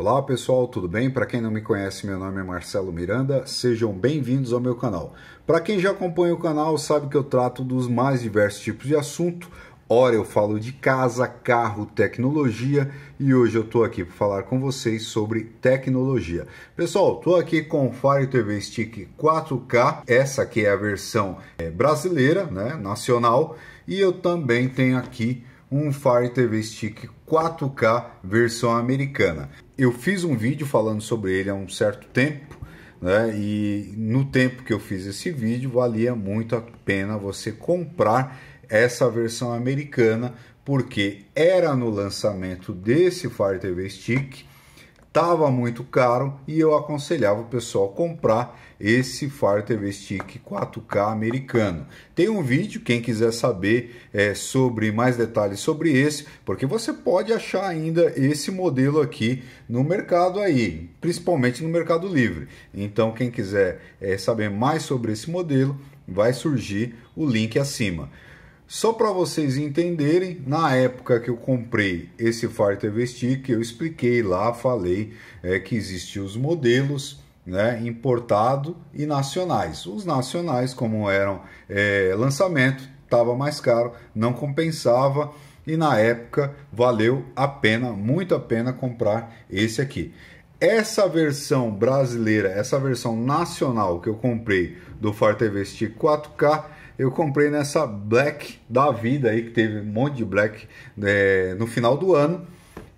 Olá pessoal, tudo bem? Para quem não me conhece, meu nome é Marcelo Miranda, sejam bem-vindos ao meu canal. Para quem já acompanha o canal, sabe que eu trato dos mais diversos tipos de assunto. Ora eu falo de casa, carro, tecnologia e hoje eu estou aqui para falar com vocês sobre tecnologia. Pessoal, estou aqui com o Fire TV Stick 4K, essa aqui é a versão é, brasileira, né, nacional, e eu também tenho aqui um Fire TV Stick 4K versão americana eu fiz um vídeo falando sobre ele há um certo tempo, né? E no tempo que eu fiz esse vídeo, valia muito a pena você comprar essa versão americana, porque era no lançamento desse Fire TV Stick estava muito caro e eu aconselhava o pessoal comprar esse Fire TV Stick 4K americano. Tem um vídeo, quem quiser saber é, sobre mais detalhes sobre esse, porque você pode achar ainda esse modelo aqui no mercado aí, principalmente no Mercado Livre. Então quem quiser é, saber mais sobre esse modelo, vai surgir o link acima. Só para vocês entenderem, na época que eu comprei esse Fire TV Stick, eu expliquei lá, falei é, que existiam os modelos né, importado e nacionais. Os nacionais, como eram é, lançamento, estava mais caro, não compensava e na época valeu a pena, muito a pena comprar esse aqui. Essa versão brasileira, essa versão nacional que eu comprei do Fire TV Stick 4K eu comprei nessa Black da vida aí, que teve um monte de Black é, no final do ano.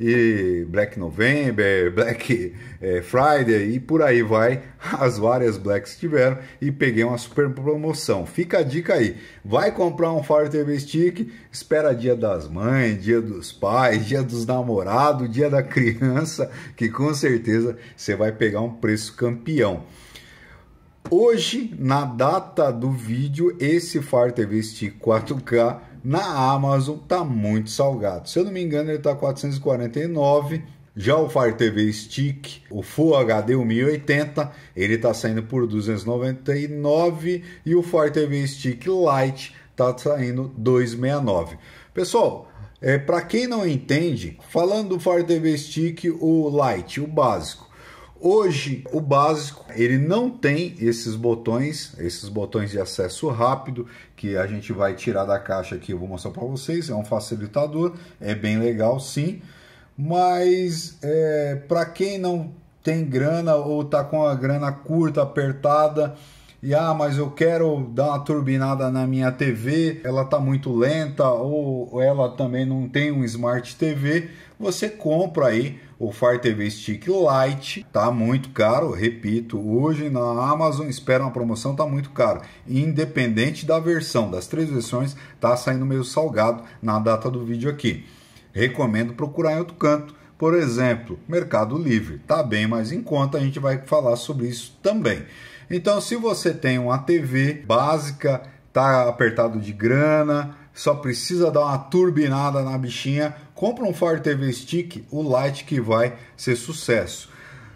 E Black November, Black é, Friday e por aí vai, as várias Blacks tiveram e peguei uma super promoção. Fica a dica aí, vai comprar um Fire TV Stick, espera dia das mães, dia dos pais, dia dos namorados, dia da criança, que com certeza você vai pegar um preço campeão. Hoje, na data do vídeo, esse Fire TV Stick 4K na Amazon tá muito salgado. Se eu não me engano, ele tá 449. Já o Fire TV Stick, o Full HD 1080, ele tá saindo por 299 e o Fire TV Stick Lite tá saindo 269. Pessoal, é, para quem não entende, falando do Fire TV Stick, o Lite, o básico, Hoje, o básico, ele não tem esses botões, esses botões de acesso rápido, que a gente vai tirar da caixa aqui, eu vou mostrar para vocês, é um facilitador, é bem legal sim, mas é, para quem não tem grana ou tá com a grana curta, apertada, e ah, mas eu quero dar uma turbinada na minha TV, ela tá muito lenta ou ela também não tem um smart TV, você compra aí o Fire TV Stick Lite, tá muito caro, repito, hoje na Amazon, espera uma promoção, tá muito caro. Independente da versão, das três versões, tá saindo meio salgado na data do vídeo aqui. Recomendo procurar em outro canto, por exemplo, Mercado Livre, tá bem mais em conta, a gente vai falar sobre isso também. Então, se você tem uma TV básica, tá apertado de grana, só precisa dar uma turbinada na bichinha, compra um Fire TV Stick, o Lite que vai ser sucesso.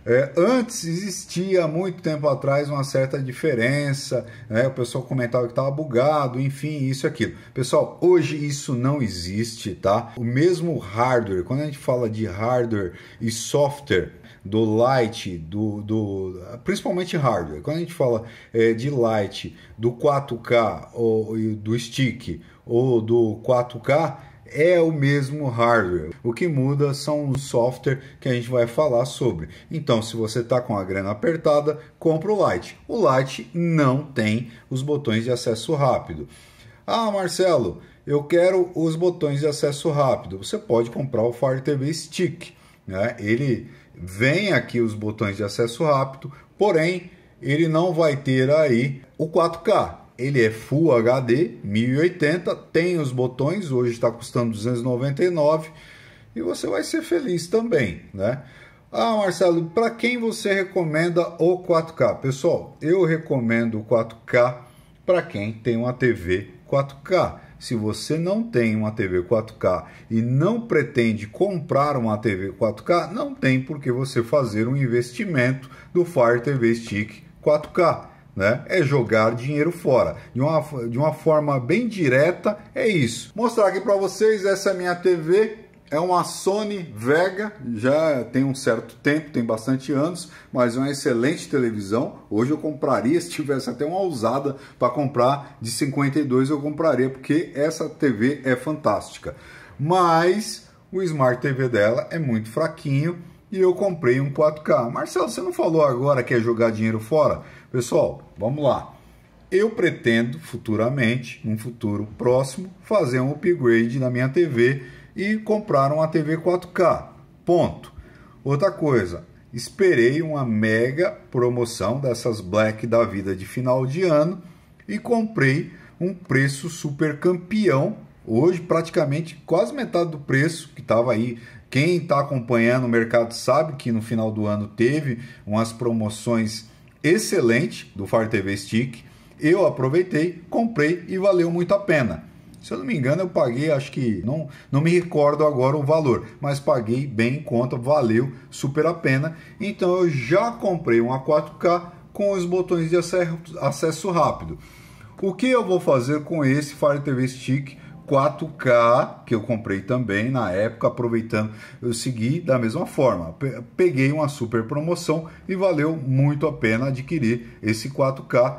É, antes existia muito tempo atrás uma certa diferença, né? o pessoal comentava que estava bugado, enfim, isso e aquilo. Pessoal, hoje isso não existe, tá? O mesmo hardware, quando a gente fala de hardware e software do Lite, do, do principalmente hardware, quando a gente fala é, de Lite, do 4K ou do Stick ou do 4K é o mesmo hardware. O que muda são o software que a gente vai falar sobre. Então, se você está com a grana apertada, compra o Lite. O Lite não tem os botões de acesso rápido. Ah, Marcelo, eu quero os botões de acesso rápido. Você pode comprar o Fire TV Stick. Né? Ele vem aqui os botões de acesso rápido, porém ele não vai ter aí o 4K. Ele é Full HD 1080, tem os botões, hoje está custando 299 e você vai ser feliz também, né? Ah, Marcelo, para quem você recomenda o 4K? Pessoal, eu recomendo o 4K para quem tem uma TV 4K. Se você não tem uma TV 4K e não pretende comprar uma TV 4K, não tem por que você fazer um investimento do Fire TV Stick 4K né? É jogar dinheiro fora. De uma, de uma forma bem direta, é isso. Mostrar aqui para vocês, essa é minha TV, é uma Sony Vega, já tem um certo tempo, tem bastante anos, mas é uma excelente televisão. Hoje eu compraria, se tivesse até uma ousada para comprar de 52, eu compraria, porque essa TV é fantástica. Mas o Smart TV dela é muito fraquinho e eu comprei um 4K. Marcelo, você não falou agora que é jogar dinheiro fora? Pessoal, vamos lá. Eu pretendo futuramente, num futuro próximo, fazer um upgrade na minha TV e comprar uma TV 4K. Ponto. Outra coisa, esperei uma mega promoção dessas Black da vida de final de ano e comprei um preço super campeão. Hoje, praticamente quase metade do preço que estava aí. Quem está acompanhando o mercado sabe que no final do ano teve umas promoções excelente do Fire TV Stick. Eu aproveitei, comprei e valeu muito a pena. Se eu não me engano, eu paguei, acho que não, não me recordo agora o valor, mas paguei bem em conta, valeu super a pena. Então eu já comprei uma 4K com os botões de acesso rápido. O que eu vou fazer com esse Fire TV Stick 4K que eu comprei também na época, aproveitando, eu segui da mesma forma. Peguei uma super promoção e valeu muito a pena adquirir esse 4K,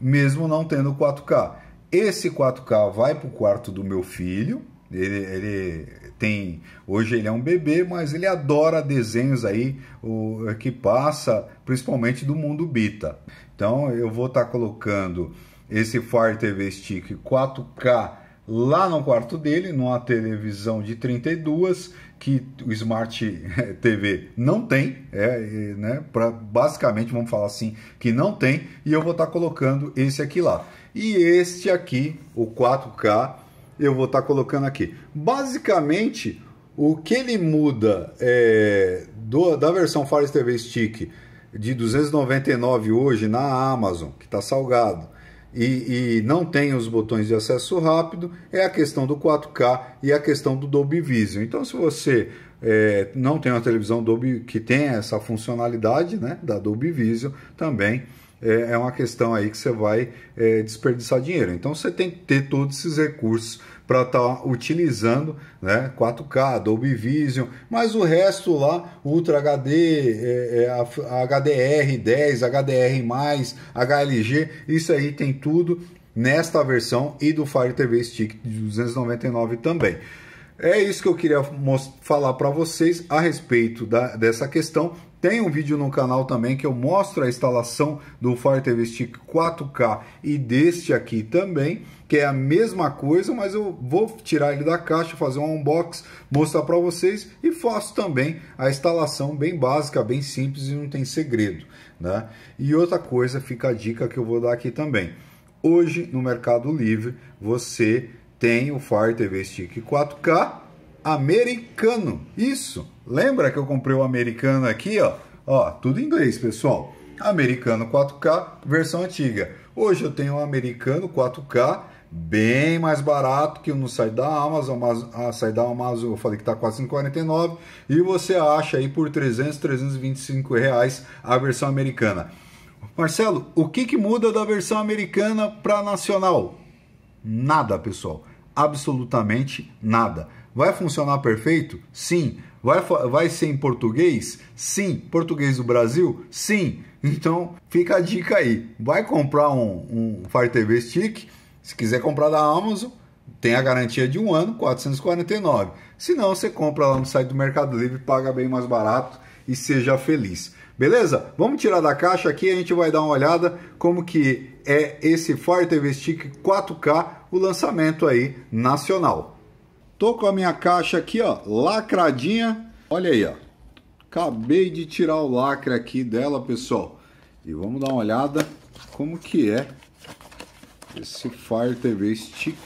mesmo não tendo 4K. Esse 4K vai para o quarto do meu filho. Ele, ele, tem hoje ele é um bebê, mas ele adora desenhos aí o, que passa, principalmente do mundo Bita. Então eu vou estar tá colocando esse Fire TV Stick 4K lá no quarto dele, numa televisão de 32 que o Smart TV não tem, é, né, pra, basicamente vamos falar assim, que não tem, e eu vou estar tá colocando esse aqui lá. E este aqui, o 4K, eu vou estar tá colocando aqui. Basicamente, o que ele muda é, do, da versão Fire TV Stick de 299 hoje na Amazon, que está salgado, e, e, não tem os botões de acesso rápido, é a questão do 4K e a questão do Dolby Vision. Então, se você é, não tem uma televisão Dolby que tem essa funcionalidade né, da Dolby Vision, também é, é uma questão aí que você vai é, desperdiçar dinheiro. Então, você tem que ter todos esses recursos para estar tá utilizando né, 4K, Dolby Vision, mas o resto lá, Ultra HD, é, é, HDR10, HDR+, HLG, isso aí tem tudo nesta versão e do Fire TV Stick de 299 também. É isso que eu queria falar para vocês a respeito da, dessa questão. Tem um vídeo no canal também que eu mostro a instalação do Fire TV Stick 4K e deste aqui também que é a mesma coisa, mas eu vou tirar ele da caixa, fazer um unbox, mostrar para vocês e faço também a instalação bem básica, bem simples e não tem segredo, né? E outra coisa, fica a dica que eu vou dar aqui também. Hoje no Mercado Livre você tem o Fire TV Stick 4K americano. Isso. Lembra que eu comprei o americano aqui, ó? Ó, tudo em inglês, pessoal. Americano 4K, versão antiga. Hoje eu tenho o um americano 4K bem mais barato que no site da Amazon, mas a site da Amazon eu falei que está 49 e você acha aí por 300, 325 reais a versão americana. Marcelo, o que, que muda da versão americana para nacional? Nada, pessoal. Absolutamente nada. Vai funcionar perfeito? Sim. Vai, vai ser em português? Sim. Português do Brasil? Sim. Então fica a dica aí. Vai comprar um, um Fire TV Stick? Se quiser comprar da Amazon, tem a garantia de um ano, 449. Se não, você compra lá no site do Mercado Livre, paga bem mais barato e seja feliz. Beleza? Vamos tirar da caixa aqui, a gente vai dar uma olhada como que é esse Fire TV Stick 4K, o lançamento aí nacional. Tô com a minha caixa aqui, ó, lacradinha. Olha aí, ó. Acabei de tirar o lacre aqui dela, pessoal. E vamos dar uma olhada como que é esse Fire TV Stick.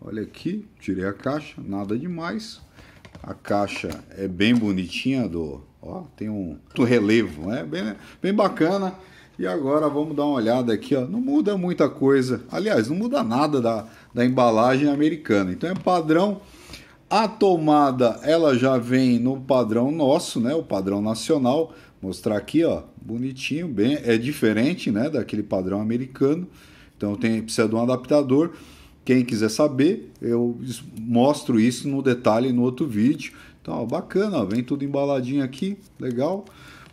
Olha aqui, tirei a caixa, nada demais. A caixa é bem bonitinha do, ó, tem um relevo, né? Bem, bem bacana. E agora vamos dar uma olhada aqui, ó. Não muda muita coisa. Aliás, não muda nada da, da embalagem americana. Então é padrão. A tomada ela já vem no padrão nosso, né? O padrão nacional. Mostrar aqui, ó, bonitinho, bem, é diferente, né, daquele padrão americano. Então tem, precisa de um adaptador. Quem quiser saber, eu mostro isso no detalhe no outro vídeo. Então, ó, bacana, ó, vem tudo embaladinho aqui, legal.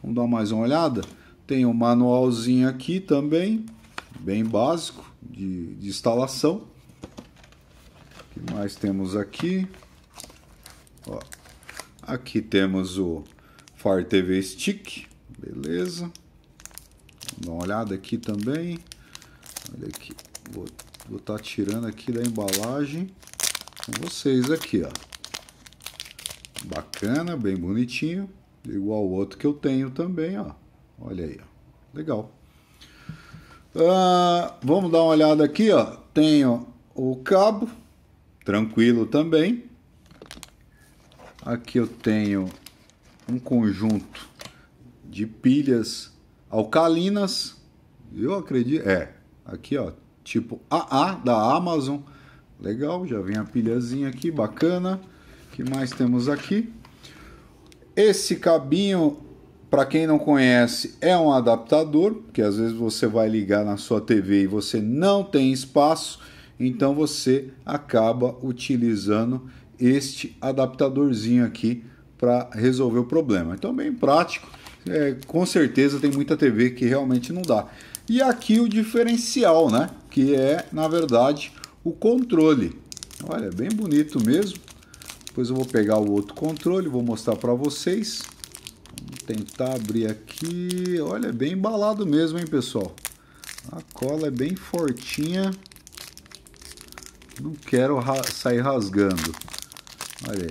Vamos dar mais uma olhada. Tem o um manualzinho aqui também, bem básico de, de instalação. O que mais temos aqui? Ó, aqui temos o Fire TV Stick, beleza. Vamos dar uma olhada aqui também aqui Vou estar tá tirando aqui da embalagem com vocês aqui, ó. Bacana, bem bonitinho. Igual o outro que eu tenho também, ó. Olha aí, ó. Legal. Ah, vamos dar uma olhada aqui, ó. Tenho o cabo, tranquilo também. Aqui eu tenho um conjunto de pilhas alcalinas. Eu acredito, é, Aqui, ó, tipo AA da Amazon. Legal, já vem a pilhazinha aqui, bacana. O que mais temos aqui? Esse cabinho, para quem não conhece, é um adaptador, porque às vezes você vai ligar na sua TV e você não tem espaço, então você acaba utilizando este adaptadorzinho aqui para resolver o problema. Então, bem prático. É, com certeza tem muita TV que realmente não dá. E aqui o diferencial, né? Que é, na verdade, o controle. Olha, é bem bonito mesmo. Depois eu vou pegar o outro controle, vou mostrar para vocês. Vou tentar abrir aqui. Olha, é bem embalado mesmo, hein, pessoal? A cola é bem fortinha. Não quero ra sair rasgando. Olha aí,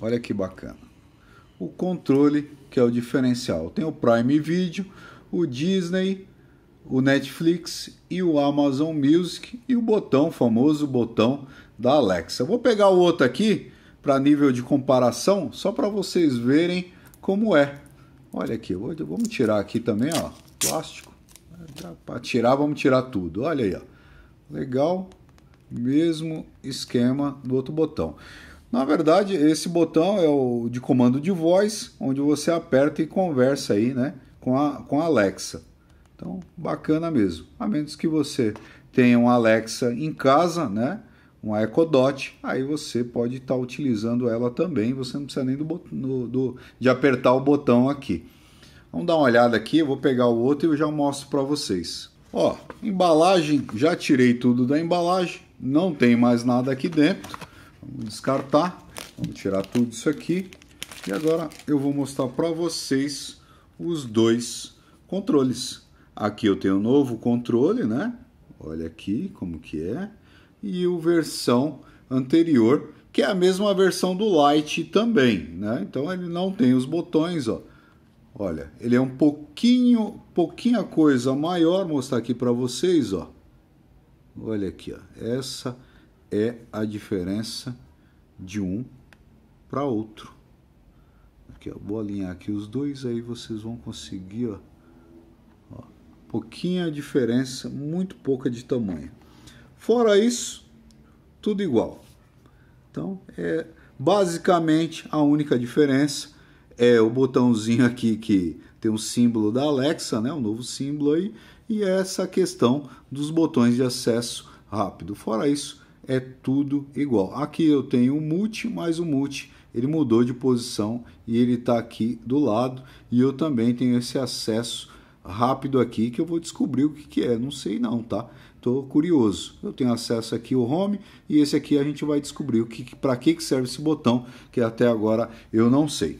ó. Olha que bacana o controle, que é o diferencial. Tem o Prime Video, o Disney, o Netflix e o Amazon Music e o botão, o famoso botão da Alexa. Vou pegar o outro aqui para nível de comparação, só para vocês verem como é. Olha aqui, vou, vamos tirar aqui também, ó, plástico. Para tirar, vamos tirar tudo. Olha aí, ó. Legal. Mesmo esquema do outro botão. Na verdade, esse botão é o de comando de voz, onde você aperta e conversa aí, né, com a, com a Alexa. Então, bacana mesmo. A menos que você tenha um Alexa em casa, né, um Echo Dot, aí você pode estar tá utilizando ela também, você não precisa nem do, do, do, de apertar o botão aqui. Vamos dar uma olhada aqui, eu vou pegar o outro e eu já mostro para vocês. Ó, embalagem, já tirei tudo da embalagem, não tem mais nada aqui dentro Vamos descartar, vamos tirar tudo isso aqui. E agora eu vou mostrar para vocês os dois controles. Aqui eu tenho o um novo controle, né? Olha aqui como que é. E o versão anterior, que é a mesma versão do Lite também, né? Então ele não tem os botões, ó. Olha, ele é um pouquinho, pouquinha coisa maior, mostrar aqui para vocês, ó. Olha aqui, ó. Essa é a diferença de um para outro. Aqui, ó, vou alinhar aqui os dois, aí vocês vão conseguir, ó, ó pouquinha diferença, muito pouca de tamanho. Fora isso, tudo igual. Então, é basicamente a única diferença é o botãozinho aqui que tem um símbolo da Alexa, né, um novo símbolo aí, e é essa questão dos botões de acesso rápido. Fora isso, é tudo igual. Aqui eu tenho o multi, mas o multi ele mudou de posição e ele está aqui do lado. E eu também tenho esse acesso rápido aqui que eu vou descobrir o que, que é. Não sei não, tá? Estou curioso. Eu tenho acesso aqui ao Home e esse aqui a gente vai descobrir o que, para que, que serve esse botão que até agora eu não sei.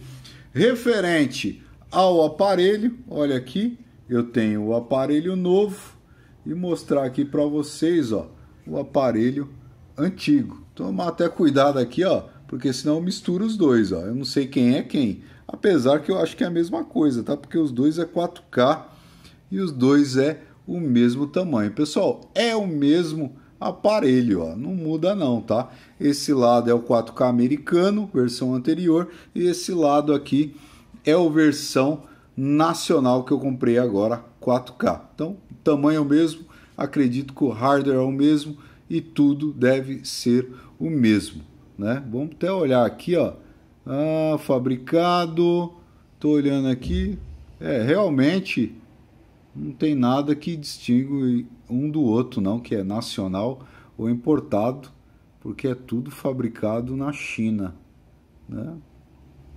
Referente ao aparelho, olha aqui, eu tenho o aparelho novo e mostrar aqui para vocês, ó, o aparelho antigo. Tomar até cuidado aqui, ó, porque senão mistura os dois, ó. Eu não sei quem é quem. Apesar que eu acho que é a mesma coisa, tá? Porque os dois é 4K e os dois é o mesmo tamanho. Pessoal, é o mesmo aparelho, ó, não muda não, tá? Esse lado é o 4K americano, versão anterior, e esse lado aqui é o versão nacional que eu comprei agora, 4K. Então, tamanho é o mesmo, acredito que o hardware é o mesmo, e tudo deve ser o mesmo, né? Vamos até olhar aqui, ó, ah, fabricado, tô olhando aqui, é realmente não tem nada que distingue um do outro, não, que é nacional ou importado, porque é tudo fabricado na China, né?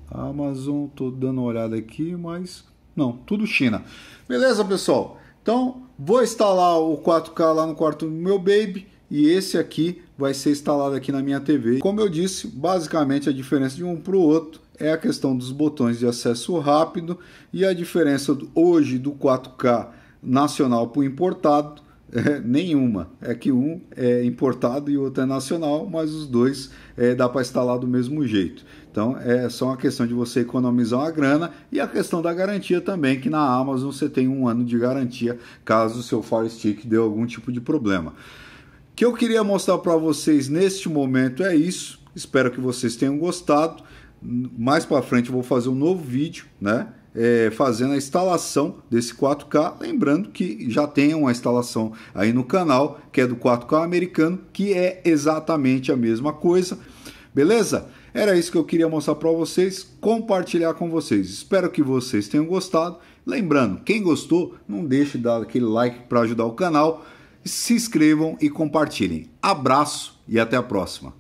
Amazon, tô dando uma olhada aqui, mas não, tudo China. Beleza, pessoal? Então, vou instalar o 4K lá no quarto do meu baby e esse aqui vai ser instalado aqui na minha TV. Como eu disse, basicamente a diferença de um para o outro é a questão dos botões de acesso rápido e a diferença do, hoje do 4K nacional para o importado é, nenhuma. É que um é importado e o outro é nacional, mas os dois é, dá para instalar do mesmo jeito. Então é só uma questão de você economizar uma grana e a questão da garantia também, que na Amazon você tem um ano de garantia caso o seu Fire Stick dê algum tipo de problema que eu queria mostrar para vocês neste momento é isso. Espero que vocês tenham gostado. Mais para frente eu vou fazer um novo vídeo, né? É, fazendo a instalação desse 4K. Lembrando que já tem uma instalação aí no canal, que é do 4K americano, que é exatamente a mesma coisa. Beleza? Era isso que eu queria mostrar para vocês, compartilhar com vocês. Espero que vocês tenham gostado. Lembrando, quem gostou, não deixe de dar aquele like para ajudar o canal se inscrevam e compartilhem. Abraço e até a próxima.